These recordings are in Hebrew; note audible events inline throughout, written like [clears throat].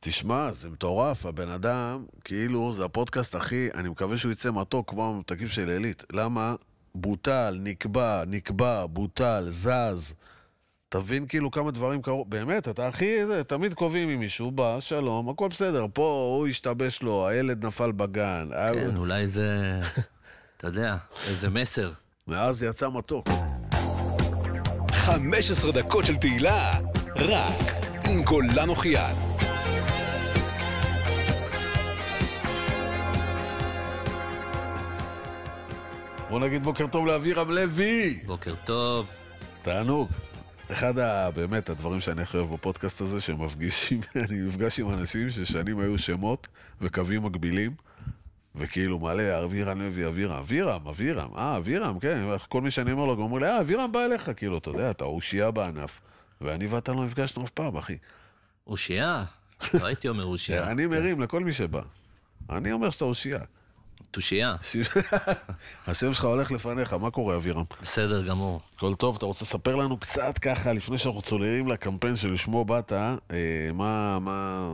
תשמע, זה מטורף, הבן אדם, כאילו, זה הפודקאסט הכי, אני מקווה שהוא יצא מתוק כמו המתקים של עילית. למה? בוטל, נקבע, נקבע, בוטל, זז. תבין כאילו כמה דברים קרו, באמת, אתה הכי, תמיד קובעים עם מישהו, בא, שלום, הכל בסדר, פה הוא השתבש לו, הילד נפל בגן. אה, כן, I... אולי זה, אתה יודע, איזה מסר. מאז יצא מתוק. 15 דקות של תהילה, רק עם גולן אוחיין. בוא נגיד בוקר טוב לאבירם לוי! בוקר טוב. תענוג. אחד באמת הדברים שאני הכי אוהב בפודקאסט הזה, שמפגישים, [laughs] אני מפגש עם אנשים ששנים היו שמות וקווים מגבילים, וכאילו מלא, אבירם לוי, אבירם, אבירם, אבירם, אה, אבירם, כן, כל מי שאני אומר לו, גם אומר לי, אה, אבירם בא אליך, כאילו, אתה יודע, אתה אושייה בענף. ואני ואתה לא נפגשנו אף פעם, אחי. אושייה? לא הייתי אומר אושייה. [laughs] אני כן. מרים לכל מי שבא. אני אומר שאתה אושייה. תושייה. [laughs] השם שלך הולך לפניך, מה קורה, אבירם? בסדר גמור. הכל טוב, אתה רוצה לספר לנו קצת ככה, לפני שאנחנו צוללים לקמפיין שלשמו באת, אה, מה, מה,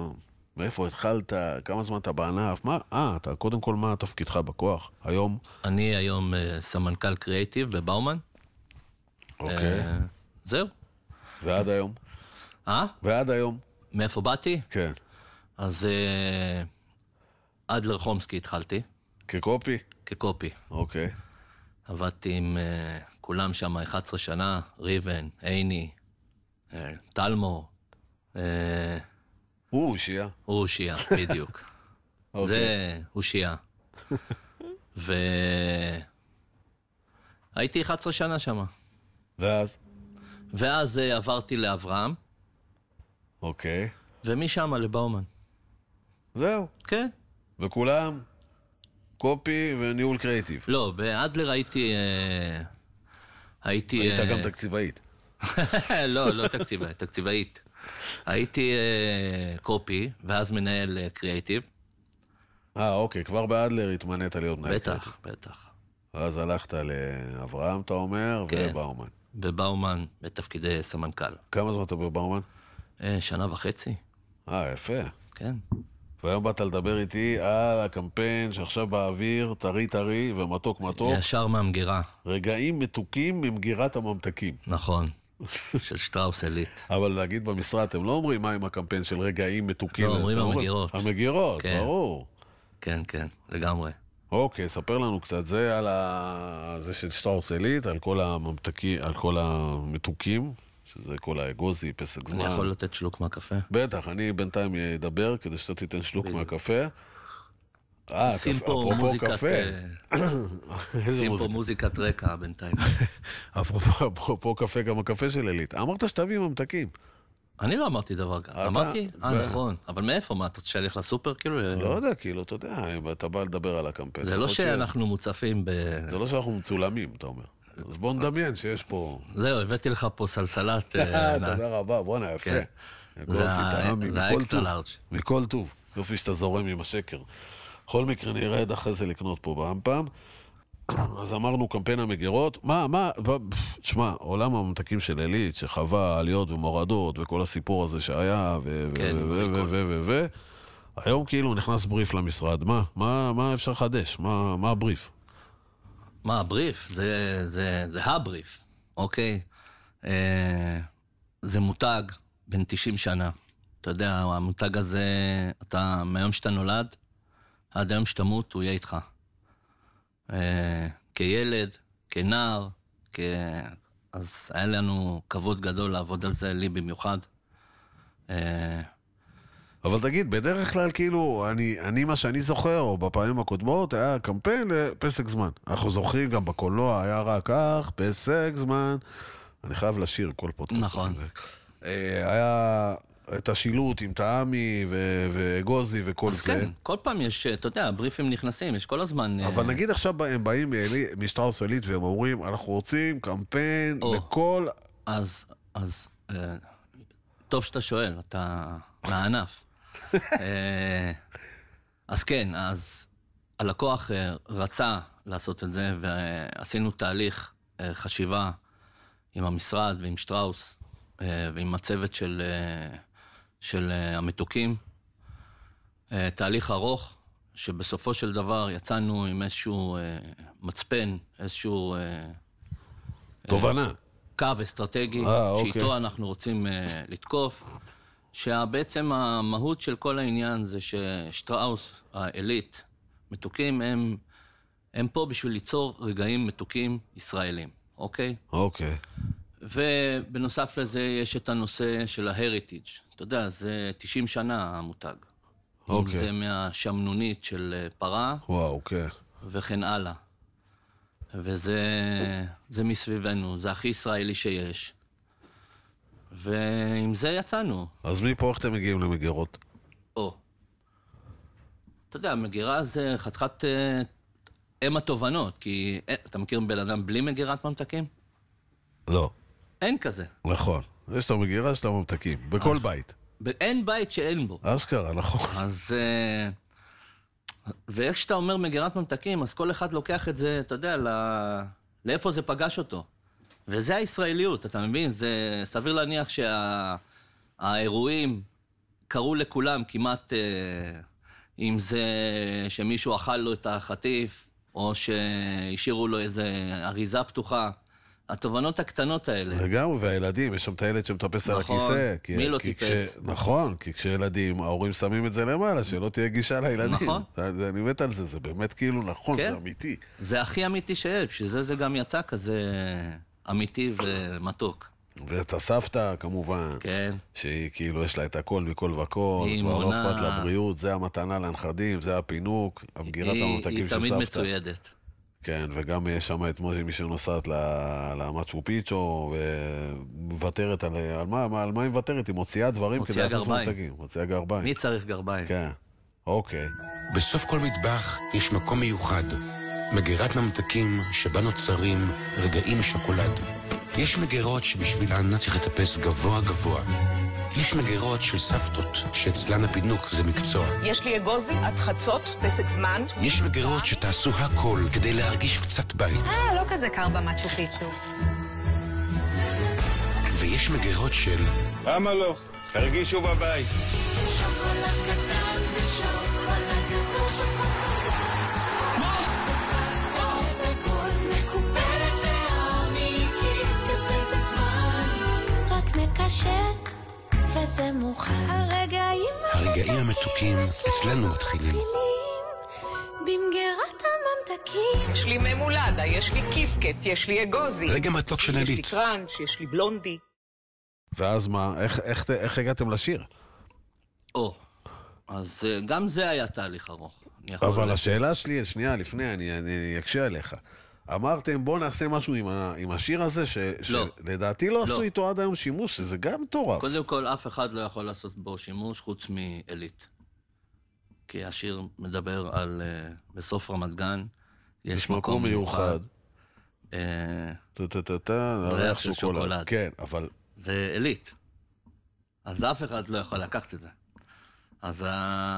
מאיפה התחלת, כמה זמן אתה בענף, מה, אה, אתה, קודם כל, מה תפקידך בכוח היום? אני היום אה, סמנכ"ל קריאיטיב בבאומן. אוקיי. אה, זהו. ועד היום? אה? ועד היום. מאיפה באתי? כן. אז אה, עד לרחומסקי התחלתי. כקופי? כקופי. אוקיי. Okay. עבדתי עם uh, כולם שם 11 שנה, ריבן, עיני, uh, הוא Uh, אושיה. הוא אושיה, [laughs] בדיוק. okay. אוקיי. זה אושיה. והייתי 11 שנה שם. ואז? ואז uh, עברתי לאברהם. אוקיי. Okay. ומשם לבאומן. זהו. כן. וכולם? קופי וניהול קריאיטיב. לא, באדלר הייתי... אה, הייתי... היית אה, גם תקציבאית. [laughs] לא, לא תקציבאית, תקציבאית. הייתי אה, קופי, ואז מנהל קריאיטיב. אה, אוקיי, כבר באדלר התמנית להיות מנהל קריאיטיב. בטח, בטח. ואז הלכת לאברהם, אתה אומר, כן, ובאומן. בבאומן, בתפקידי סמנכ"ל. כמה זמן אתה בבאומן? שנה וחצי. אה, יפה. כן. והיום באת לדבר איתי על הקמפיין שעכשיו באוויר, טרי טרי ומתוק מתוק. ישר מהמגירה. רגעים מתוקים ממגירת הממתקים. נכון. [laughs] של שטראוס עילית. אבל להגיד במשרד, אתם לא אומרים מה עם הקמפיין של רגעים מתוקים. לא, אומרים המגירות. המגירות, כן. ברור. כן, כן, לגמרי. אוקיי, ספר לנו קצת, זה על ה... זה של שטראוס עילית, על כל הממתקים, על כל המתוקים. שזה כל האגוזי, פסק זמן. אני יכול לתת שלוק מהקפה? בטח, אני בינתיים אדבר כדי שאתה תיתן שלוק מהקפה. אה, אפרופו קפה. שים פה אה, [coughs] מוזיקת רקע בינתיים. [laughs] אפרופו קפה, גם הקפה של עילית. אמרת שתביא ממתקים. אני לא אמרתי דבר כזה. אמרתי? אה, נכון. אבל מאיפה? מה, אתה רוצה שאני לסופר כאילו? לא יודע, כאילו, אתה יודע, אתה בא לדבר על הקמפיין. זה לא שאנחנו מוצפים ב... זה לא שאנחנו מצולמים, אתה אומר. אז בוא נדמיין שיש פה... זהו, הבאתי לך פה סלסלת... אה, אה, תודה רבה, בואנה, כן. יפה. זה האקסטרה לארג'. מכל טוב. יופי שאתה זורם עם השקר. בכל מקרה, אני ארד אחרי זה לקנות פה באמפם. [coughs] אז אמרנו קמפיין המגירות, מה, מה, תשמע, עולם הממתקים של עילית, שחווה עליות ומורדות וכל הסיפור הזה שהיה, ו... כן, ו... ו... ו... ו... היום כאילו נכנס בריף למשרד, מה, מה, מה אפשר לחדש? מה, מה הבריף? מה, הבריף? זה, זה, זה הבריף, אוקיי? אה, זה מותג בן 90 שנה. אתה יודע, המותג הזה, אתה, מהיום שאתה נולד, עד היום שאתה מות, הוא יהיה איתך. אה, כילד, כנער, כ... אז היה לנו כבוד גדול לעבוד על זה, לי במיוחד. אה, אבל תגיד, בדרך כלל, כאילו, אני, אני מה שאני זוכר, או בפעמים הקודמות, היה קמפיין לפסק זמן. אנחנו זוכרים, גם בקולנוע היה רק כך, פסק זמן. אני חייב לשיר כל פודקאסט. נכון. אה, היה... את השילוט עם תעמי ואגוזי וכל אז זה. אז כן, כל פעם יש, אתה יודע, בריפים נכנסים, יש כל הזמן... אה, אבל נגיד עכשיו הם באים אה, משטראוס עילית והם אומרים, אנחנו רוצים קמפיין או, לכל... אז, אז, טוב שאתה שואל, אתה מהענף. אה, אז כן, אז הלקוח אה, רצה לעשות את זה, ועשינו תהליך אה, חשיבה עם המשרד ועם שטראוס ועם הצוות של, של המתוקים. תהליך ארוך, שבסופו של דבר יצאנו עם איזשהו מצפן, איזשהו... תובנה. קו אסטרטגי, 아, אוקיי. שאיתו אוקיי. אנחנו רוצים לתקוף. שבעצם המהות של כל העניין זה ששטראוס, העילית, מתוקים, הם, הם פה בשביל ליצור רגעים מתוקים ישראלים, אוקיי? אוקיי. ובנוסף לזה יש את הנושא של ההריטיג'. אתה יודע, זה 90 שנה המותג. אוקיי. זה מהשמנונית של אה, פרה. וואו, אוקיי. וכן הלאה. וזה זה מסביבנו, זה הכי ישראלי שיש. ועם זה יצאנו. אז מפה איך אתם מגיעים למגירות? או. אתה יודע, מגירה זה חתיכת אה, אם התובנות, כי אה, אתה מכיר בן אדם בלי מגירת ממתקים? לא. אין כזה. נכון. יש לו מגירה, יש לו ממתקים, בכל בית. אין בית שאין בו. אשכרה, נכון. אז... אה, ואיך שאתה אומר מגירת ממתקים, אז כל אחד לוקח את זה, אתה יודע, ל... לאיפה זה פגש אותו. וזה הישראליות, אתה מבין? זה סביר להניח שהאירועים שה... קרו לכולם כמעט, אה, אם זה שמישהו אכל לו את החטיף, או שהשאירו לו איזו אריזה פתוחה. התובנות הקטנות האלה. לגמרי, והילדים, יש שם את הילד שמטפס נכון, על הכיסא. נכון, מי לא כי טיפס. כש, נכון, כי כשילדים, ההורים שמים את זה למעלה, שלא תהיה גישה לילדים. נכון. זה, אני מת על זה, זה באמת כאילו נכון, כן? זה אמיתי. זה הכי אמיתי שיש, בשביל זה זה גם יצא כזה... אמיתי ומתוק. ואת הסבתא, כמובן. כן. שהיא כאילו, יש לה את הכל מכל וכל. היא מונה... כבר לא אכפת לה בריאות, זה המתנה לנכדים, זה הפינוק, המגירת הממתקים של סבתא. היא תמיד מצוידת. כן, וגם יש אה, שם את מוז'י, מי שנוסעת למצ'ו פיצ'ו, ומוותרת על... אה, על מה, מה, על מה היא מוותרת? היא מוציאה דברים מוציאה כדי להכניס ממתקים. מוציאה גרביים. מי צריך גרביים? כן. אוקיי. בסוף כל מטבח יש מקום מיוחד. מגירת ממתקים שבה נוצרים רגעים שוקולד. יש מגירות שבשבילן צריך לטפס גבוה גבוה. יש מגירות של סבתות, שאצלן הפינוק זה מקצוע. יש לי אגוזי עד חצות, פסק זמן. יש מגירות שתעשו הכל כדי להרגיש קצת בית. אה, לא כזה קר במצ'ו פיצ'ו. ויש מגירות של... למה לא? תרגישו בבית. שוקולד קטן ושוקולד גדול שוקולד מתפשט וזה מוכן. הרגעים, הרגעים המתוקים אצלנו מתחילים. במגירת הממתקים. יש לי ממולדה, יש לי כיף-כיף, יש לי אגוזי. רגע מתוק של נלית. יש לי קראנץ', יש לי בלונדי. ואז מה, איך, איך, איך איך הגעתם לשיר? או, אז אה, גם זה היה תהליך ארוך. אבל השאלה שלי, שנייה, לפני, אני אקשה עליך. אמרתם בואו נעשה משהו עם, ה, עם השיר הזה, ש, לא. שלדעתי לא, לא עשו איתו עד היום שימוש, שזה גם מטורף. קודם כל, אף אחד לא יכול לעשות בו שימוש חוץ מעילית. כי השיר מדבר על, uh, בסוף רמת גן, יש, מקום, מקום מיוחד. אה, טה-טה-טה, טה uh, ריח של שוקולד. שוקולד. כן, אבל... זה עילית. אז אף אחד לא יכול לקחת את זה. אז uh,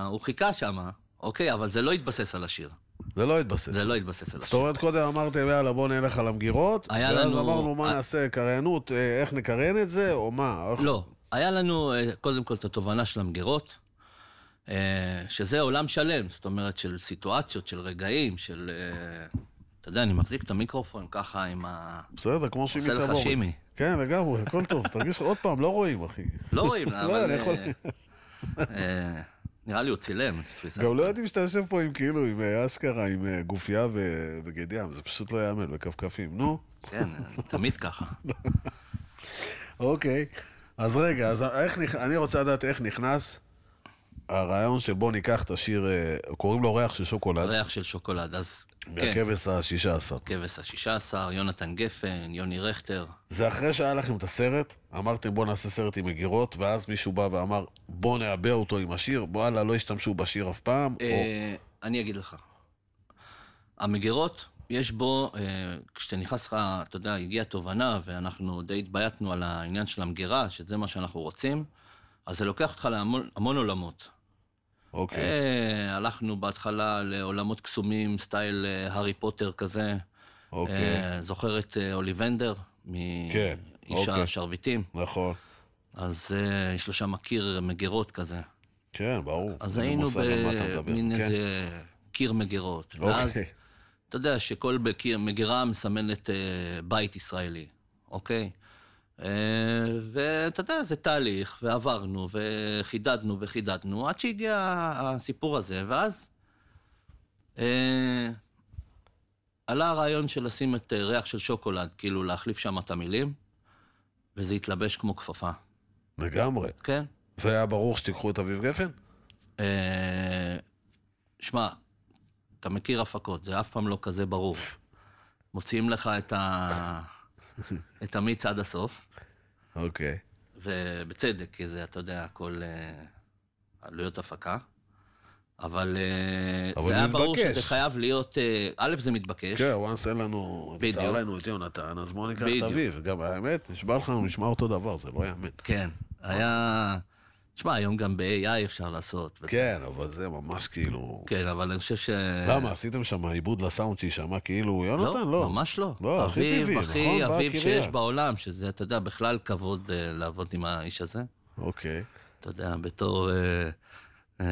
הוא חיכה שמה, אוקיי, אבל זה לא התבסס על השיר. זה לא התבסס. זה לא התבסס על השוק. זאת אומרת, קודם אמרתם, יאללה, בוא נלך על המגירות, ואז לנו... אמרנו, מה נעשה, קריינות, אה, איך נקריין את זה, או מה? איך... לא, היה לנו אה, קודם כל את התובנה של המגירות, אה, שזה עולם שלם, זאת אומרת, של סיטואציות, של רגעים, של... אתה יודע, אני מחזיק את המיקרופון ככה עם ה... בסדר, כמו שימי תבורי. עושה לך שימי. כן, לגמרי, הכל טוב. תרגיש, עוד פעם, לא רואים, אחי. לא רואים, [laughs] לא, אבל... נראה לי הוא צילם. גם לא ידעתי שאתה יושב פה עם כאילו, עם אה, אשכרה, עם אה, גופייה ובגד ים, זה פשוט לא יאמן, בכפכפים, נו. כן, אה, תמיד ככה. [laughs] אוקיי, אז רגע, אז איך, אני רוצה לדעת איך נכנס הרעיון שבו ניקח את השיר, אה, קוראים לו ריח של שוקולד. ריח של שוקולד, אז... מהכבש כן. השישה עשר. כבש השישה עשר, יונתן גפן, יוני רכטר. זה אחרי שהיה לכם את הסרט, אמרתם בוא נעשה סרט עם מגירות, ואז מישהו בא ואמר בוא נעבה אותו עם השיר, וואלה, לא השתמשו בשיר אף פעם, או... אה, אני אגיד לך. המגירות, יש בו, אה, כשאתה נכנס לך, אתה יודע, הגיעה תובנה, ואנחנו די התבייתנו על העניין של המגירה, שזה מה שאנחנו רוצים, אז זה לוקח אותך להמון עולמות. אוקיי. Okay. אה, הלכנו בהתחלה לעולמות קסומים, סטייל אה, הארי פוטר כזה. אוקיי. Okay. אה, זוכר את אוליבנדר, כן, מאיש okay. אוקיי. השרביטים. נכון. אז יש לו שם קיר מגירות כזה. כן, ברור. אז היינו במין כן. איזה קיר מגירות. אוקיי. ואז, אתה יודע שכל מגירה מסמנת בית ישראלי, אוקיי? אה, ואתה יודע, זה תהליך, ועברנו, וחידדנו וחידדנו, עד שהגיע הסיפור הזה, ואז אה, עלה הרעיון של לשים את אה, ריח של שוקולד, כאילו להחליף שם את המילים, וזה התלבש כמו כפפה. לגמרי. כן. זה היה ברור שתיקחו את אביב גפן? אה, שמע, אתה מכיר הפקות, זה אף פעם לא כזה ברור. מוציאים לך את ה... [laughs] את המיץ עד הסוף. אוקיי. Okay. ובצדק, כי זה, אתה יודע, הכל uh, עלויות הפקה. אבל, uh, אבל זה היה מתבקש. ברור שזה חייב להיות, uh, א', זה מתבקש. כן, once אין לנו, בצער לנו את יונתן, אז בואו ניקח את אביב. גם האמת, נשבע לך, נשמע אותו דבר, זה לא יאמן. כן, היה... תשמע, היום גם ב-AI אפשר לעשות. וזה... כן, אבל זה ממש כאילו... כן, אבל אני חושב ש... למה, עשיתם שם עיבוד לסאונד שיישמע כאילו יונתן? לא, לא. ממש לא. לא, אביב, הכי טבעי, נכון? הכי אביב נכון? שיש בעולם, שזה, אתה יודע, בכלל כבוד uh, לעבוד עם האיש הזה. אוקיי. אתה יודע, בתור uh, uh,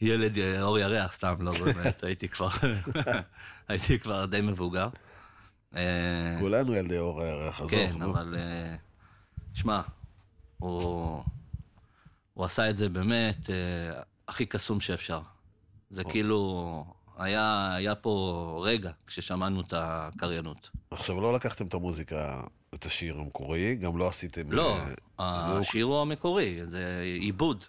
ילד אור ירח, סתם, לא באמת, [laughs] הייתי כבר [laughs] הייתי כבר די מבוגר. כולנו ילדי אור הירח, עזוב. כן, אבל... שמע, הוא... הוא עשה את זה באמת אה, הכי קסום שאפשר. זה או. כאילו, היה, היה פה רגע כששמענו את הקריינות. עכשיו, לא לקחתם את המוזיקה, את השיר המקורי, גם לא עשיתם... לא, אה, השיר הוא המקורי, זה עיבוד.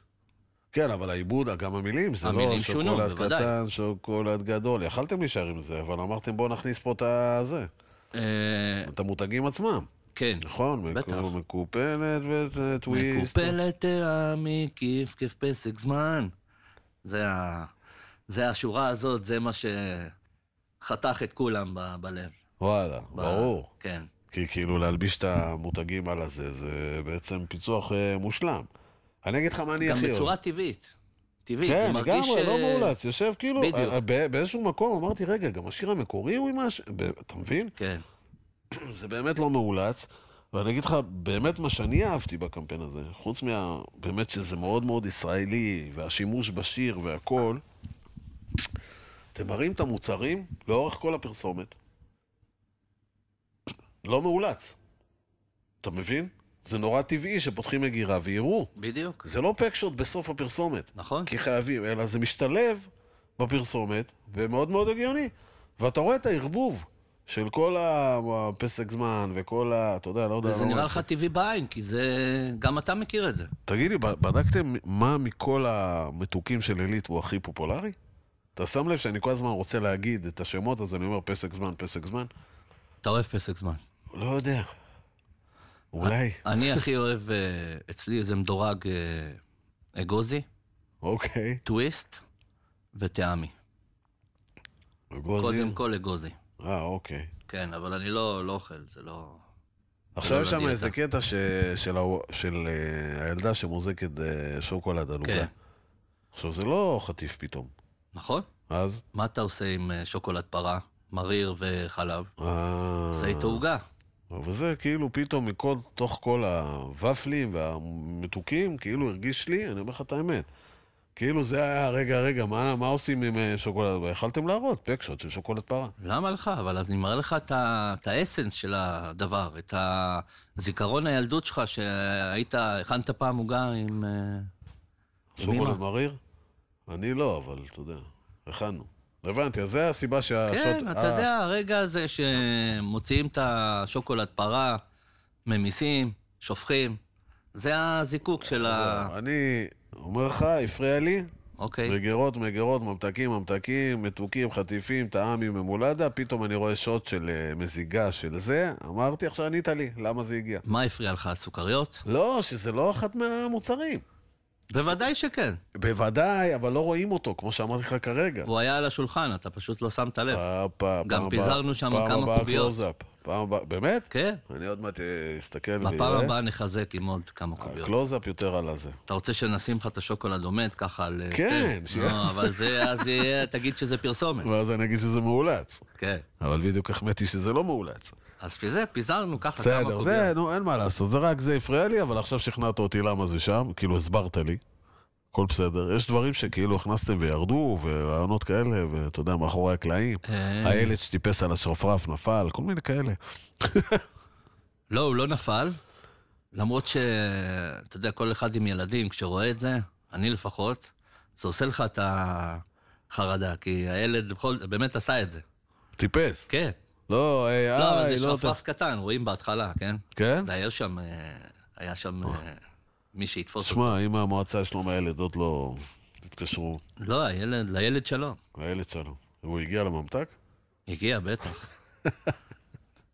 כן, אבל העיבוד, אה, גם המילים, זה לא המילים לא שוקולד בוודאי. קטן, שוקולד גדול. יכלתם להישאר עם זה, אבל אמרתם בואו נכניס פה את הזה. אה... את המותגים עצמם. כן. נכון, בטח. מקופלת וטוויסט. אה, מקופלת תראה מכיף כיף פסק זמן. זה, ה... זה השורה הזאת, זה מה שחתך את כולם ב... בלב. וואלה, ב... ברור. כן. כי כאילו להלביש את המותגים על הזה, זה בעצם פיצוח אה, מושלם. אני אגיד לך מה אני הכי אוהב. גם בצורה טבעית. טבעית, כן, זה מרגיש... כן, לא לגמרי, ש... לא מאולץ, יושב כאילו, בדיוק. אה, באיזשהו מקום אמרתי, רגע, גם השיר המקורי הוא עם הש... אתה מבין? כן. [clears throat] זה באמת לא מאולץ. ואני אגיד לך, באמת מה שאני אהבתי בקמפיין הזה, חוץ מה... באמת שזה מאוד מאוד ישראלי, והשימוש בשיר והכול, אתם מראים את המוצרים לאורך כל הפרסומת. לא מאולץ. אתה מבין? זה נורא טבעי שפותחים מגירה ויראו. בדיוק. זה לא פקשוט בסוף הפרסומת. נכון. כי חייבים, אלא זה משתלב בפרסומת, ומאוד מאוד הגיוני. ואתה רואה את הערבוב. של כל הפסק זמן וכל ה... אתה יודע, לא יודע... וזה לא נראה לך טבעי בעין, כי זה... גם אתה מכיר את זה. תגיד לי, בדקתם מה מכל המתוקים של עילית הוא הכי פופולרי? אתה שם לב שאני כל הזמן רוצה להגיד את השמות, אז אני אומר פסק זמן, פסק זמן? אתה אוהב פסק זמן. לא יודע. אולי. אני הכי אוהב, אה, אצלי זה מדורג אה, אגוזי. אוקיי. טוויסט וטעמי. אגוזי. קודם כל אגוזי. אה, אוקיי. כן, אבל אני לא, לא אוכל, זה לא... עכשיו יש שם איזה קטע ש, של, ה, של אה, הילדה שמוזקת אה, שוקולד על עוגה. כן. עכשיו, זה לא חטיף פתאום. נכון. אז? מה אתה עושה עם אה, שוקולד פרה, מריר וחלב? אה... עושה איתו עוגה. אבל זה כאילו פתאום מכל, תוך כל הוואפלים והמתוקים, כאילו הרגיש לי, אני אומר לך את האמת, כאילו זה היה, רגע, רגע, מה, מה עושים עם אה, שוקולד? יכלתם להראות פקשות של שוקולד פרה. למה לך? אבל אני מראה לך את, את האסנס של הדבר, את הזיכרון הילדות שלך, שהיית, הכנת פעם עוגה עם... אה, שוקולד עם מריר? אני לא, אבל אתה יודע, הכנו. הבנתי, אז זה הסיבה שהשוט... כן, אתה אה. יודע, הרגע הזה שמוציאים את השוקולד פרה, ממיסים, שופכים, זה הזיקוק של ה... לא, אני... אומר לך, הפריע לי. אוקיי. מגירות, מגירות, ממתקים, ממתקים, מתוקים, חטיפים, טעמים, ממולדה, פתאום אני רואה שוט של uh, מזיגה של זה, אמרתי, עכשיו ענית לי, למה זה הגיע. מה הפריע לך, הסוכריות? לא, שזה לא אחת מהמוצרים. בוודאי שכן. בוודאי, אבל לא רואים אותו, כמו שאמרתי לך כרגע. הוא היה על השולחן, אתה פשוט לא שמת לב. גם פעם, שם פעם, קוביות. פעם הבאה קלוזאפ. פעם הבאה, באמת? כן. אני עוד מעט אסתכל ויראה. בפעם הבאה נחזק עם עוד כמה קוביות. הקלוזאפ יותר על הזה. אתה רוצה שנשים לך את השוקולד עומד ככה על אה, כן, סטייל? כן. שיהיה. לא, אבל זה, אז יהיה, תגיד שזה פרסומת. ואז אני אגיד שזה מאולץ. כן. אבל בדיוק החמאתי שזה לא מאולץ. אז זה, פיזרנו ככה כמה קוביות. בסדר, זה, נו, אין מה לעשות, זה רק זה הפריע לי, אבל עכשיו שכנעת אותי למה זה שם, כאילו הסברת לי. הכל בסדר. יש דברים שכאילו הכנסתם וירדו, ורעיונות כאלה, ואתה יודע, מאחורי הקלעים. אה. הילד שטיפס על השרפרף נפל, כל מיני כאלה. לא, הוא לא נפל. למרות שאתה יודע, כל אחד עם ילדים, כשרואה את זה, אני לפחות, זה עושה לך את החרדה, כי הילד בכל, באמת עשה את זה. טיפס. כן. לא, איי, לא, אבל זה לא שרפרף קטן, רואים בהתחלה, כן? כן? והיה שם, אה, היה שם... אה, מי שיתפוס אותו. שמע, אם המועצה שלום הילד עוד לא... תתקשרו. לא, הילד, לילד שלום. לילד שלום. הוא הגיע לממתק? הגיע, בטח. [laughs]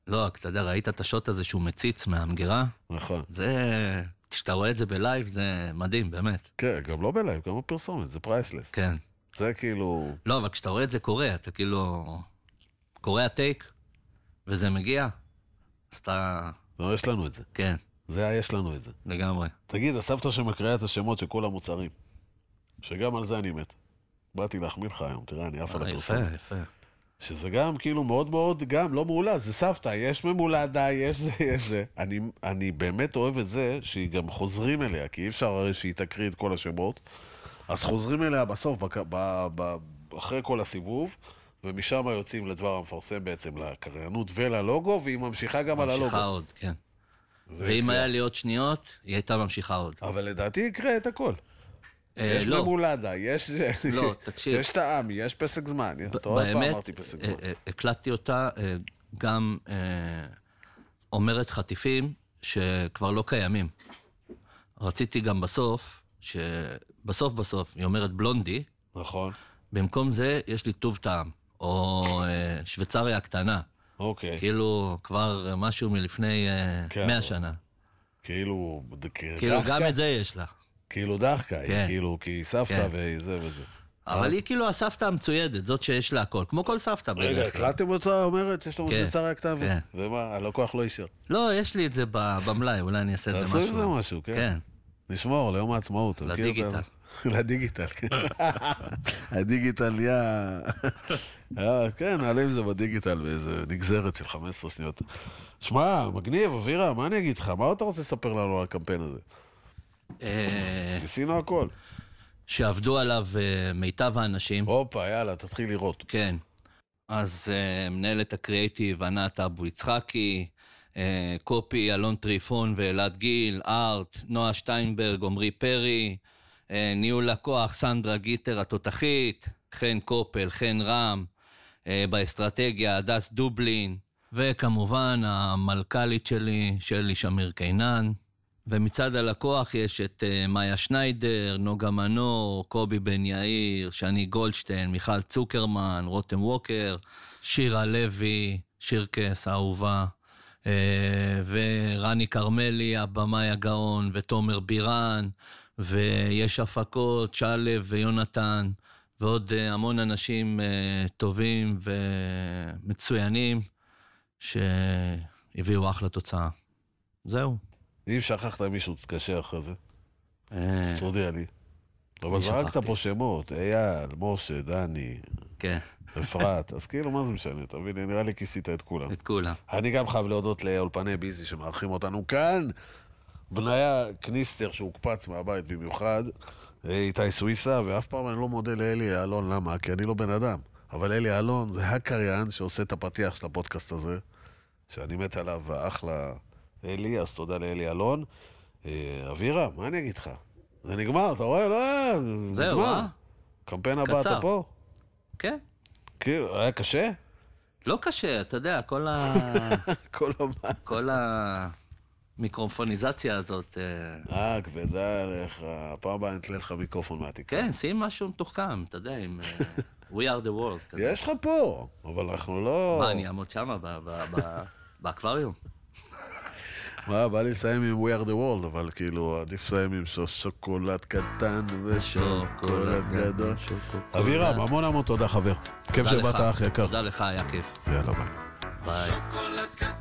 לא, אתה יודע, ראית את השוט הזה שהוא מציץ מהמגירה? נכון. זה... כשאתה רואה את זה בלייב, זה מדהים, באמת. כן, גם לא בלייב, גם בפרסומת, זה פרייסלס. כן. זה כאילו... לא, אבל כשאתה רואה את זה קורה, אתה כאילו... קורה הטייק, וזה מגיע, אז אתה... לא, יש לנו את זה. כן. זה היה, יש לנו את זה. לגמרי. תגיד, הסבתא שמקריאה את השמות של כל המוצרים, שגם על זה אני מת. באתי להחמיא לך היום, תראה, אני עף על אה, הפרסום. יפה, יפה. שזה גם כאילו מאוד מאוד, גם לא מעולה, זה סבתא, יש ממולדה, יש זה, יש זה. אני, אני באמת אוהב את זה שהיא גם חוזרים אליה, כי אי אפשר הרי שהיא תקריא את כל השמות. אז חוזרים אליה בסוף, בק... ב... ב... אחרי כל הסיבוב, ומשם יוצאים לדבר המפרסם בעצם, לקריינות וללוגו, והיא ממשיכה גם ממשיכה על הלוגו. ממשיכה עוד, כן. ואם היה לי עוד שניות, היא הייתה ממשיכה עוד. אבל לדעתי יקרה את הכל. אה, יש לא. ממולדה, יש... לא, תקשיב. יש טעם, יש פסק זמן. באמת, אה, אה, הקלטתי אותה גם אומרת חטיפים שכבר לא קיימים. רציתי גם בסוף, שבסוף בסוף, היא אומרת בלונדי. נכון. במקום זה, יש לי טוב טעם, או שוויצריה הקטנה. אוקיי. כאילו, כבר משהו מלפני אה, כן. 100 שנה. כאילו, דחקה. כאילו, דחקה. גם את זה יש לה. כאילו דחקה, כן. היא כאילו, כי היא סבתא כן. וזה וזה. אבל אה? היא כאילו הסבתא המצוידת, זאת שיש לה הכל, כמו כל סבתא. רגע, הקלטתם אותה אומרת, יש לנו כן. את שרי כתב? כן. ומה, הלקוח לא אישר. לא, יש לי את זה במלאי, אולי אני אעשה את זה משהו. תעשו את זה משהו, כן. כן. נשמור ליום העצמאות. לדיגיטל. [laughs] לדיגיטל, כן. [laughs] הדיגיטל נהיה... אה, כן, נעלה עם זה בדיגיטל באיזה נגזרת של 15 שניות. שמע, מגניב, אבירה, מה אני אגיד לך? מה אתה רוצה לספר לנו על הקמפיין הזה? אה, ניסינו הכל. שעבדו עליו אה, מיטב האנשים. הופה, יאללה, תתחיל לראות. כן. אז מנהלת הקריאיטיב ענת אבו יצחקי, קופי אלון טריפון ואלעד גיל, ארט, נועה שטיינברג, עמרי פרי, אה, ניהול לקוח, סנדרה גיטר התותחית, חן קופל, חן רם, אה, באסטרטגיה, הדס דובלין, וכמובן המלכ"לית שלי, שלי שמיר קינן. ומצד הלקוח יש את אה, מאיה שניידר, נוגה מנור, קובי בן יאיר, שני גולדשטיין, מיכל צוקרמן, רותם ווקר, שירה לוי, שירקס האהובה, ורני כרמלי, הבמאי הגאון, ותומר בירן, ויש הפקות, שלו ויונתן, ועוד אה, המון אנשים אה, טובים ומצוינים, שהביאו אחלה תוצאה. זהו. אם שכחת מישהו, תתקשר אחרי זה. אה. תודיע לי. אבל זרקת פה שמות, אייל, משה, דני, כן. אפרת, אז כאילו, מה זה משנה, אתה מבין? נראה לי כיסית את כולם. את כולם. אני גם חייב להודות לאולפני ביזי שמארחים אותנו כאן. בניה קניסטר שהוקפץ מהבית במיוחד, אה, איתי סוויסה, ואף פעם אני לא מודה לאלי יעלון, למה? כי אני לא בן אדם. אבל אלי יעלון זה הקריין שעושה את הפתיח של הפודקאסט הזה, שאני מת עליו, ואחלה אלי, אז תודה לאלי יעלון. אה, אבירה, מה אני אגיד לך? זה נגמר, אתה רואה? לא, אה, נגמר. אה? קמפיין הבא, אתה פה? כן. כאילו, היה קשה? לא קשה, אתה יודע, כל ה... [laughs] כל ה... כל ה... המיקרופוניזציה הזאת. אה, כבדה עליך. פעם הבאה אני אתן לך מיקרופון מהתיקה. כן, שים משהו מתוחכם, אתה יודע, עם אה, [laughs] We are the world. יש לך פה, אבל אנחנו לא... מה, אני אעמוד שמה [laughs] באקווריום? מה, בא לי לסיים עם We are the world, אבל כאילו, עדיף לסיים עם שוקולד קטן ושוקולד גדול. אבירם, המון המון תודה, חבר. כיף שבאת, אח יקר. תודה לך, היה כיף. יאללה, ביי. ביי.